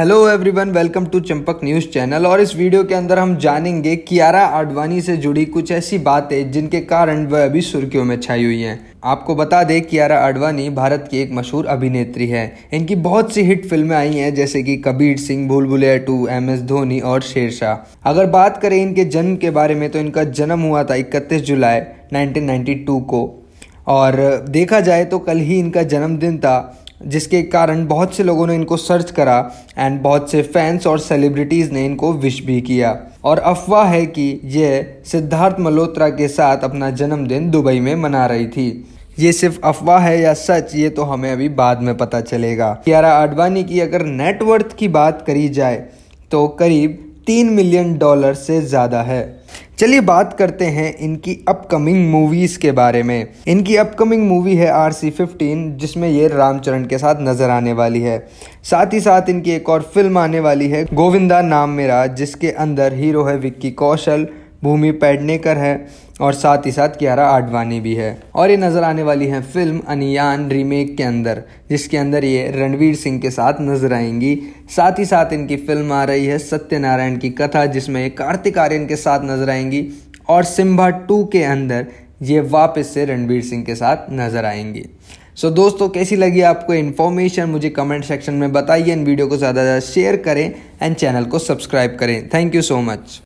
hello everyone welcome to Champak news channel और इस video के अंदर हम जानेंगे कियारा आडवाणी से जुड़ी कुछ ऐसी बातें जिनके कारण वह अभी सुर्खियों में छाई हुई हैं आपको बता दें कियारा आडवाणी भारत की एक मशहूर अभिनेत्री है इनकी बहुत सी हिट फिल्में आई हैं जैसे कि Kabir Singh Bhool Bhulaiyaa two M S Dhoni और शेरशाह अगर बात करें इनके जन्म के बारे में तो इनका जन्म हुआ था इकतीस जुलाई नाइनटीन को और देखा जाए तो कल ही इनका जन्मदिन था जिसके कारण बहुत से लोगों ने इनको सर्च करा एंड बहुत से फैंस और सेलिब्रिटीज़ ने इनको विश भी किया और अफवाह है कि यह सिद्धार्थ मल्होत्रा के साथ अपना जन्मदिन दुबई में मना रही थी ये सिर्फ अफवाह है या सच ये तो हमें अभी बाद में पता चलेगा कियारा आडवाणी की अगर नेटवर्थ की बात करी जाए तो करीब तीन मिलियन डॉलर से ज़्यादा है चलिए बात करते हैं इनकी अपकमिंग मूवीज के बारे में इनकी अपकमिंग मूवी है आर सी फिफ्टीन जिसमें ये रामचरण के साथ नजर आने वाली है साथ ही साथ इनकी एक और फिल्म आने वाली है गोविंदा नाम मेरा जिसके अंदर हीरो है विक्की कौशल भूमि पेडनेकर है और साथ ही साथ कियारा आडवाणी भी है और ये नज़र आने वाली है फिल्म अनियान रीमेक के अंदर जिसके अंदर ये रणवीर सिंह के साथ नजर आएंगी साथ ही साथ इनकी फिल्म आ रही है सत्यनारायण की कथा जिसमें ये कार्तिक आर्यन के साथ नजर आएंगी और सिम्भा टू के अंदर ये वापस से रणवीर सिंह के साथ नजर आएंगी सो so, दोस्तों कैसी लगी आपको इन्फॉर्मेशन मुझे कमेंट सेक्शन में बताइए इन वीडियो को ज़्यादा से ज़्यादा शेयर करें एंड चैनल को सब्सक्राइब करें थैंक यू सो मच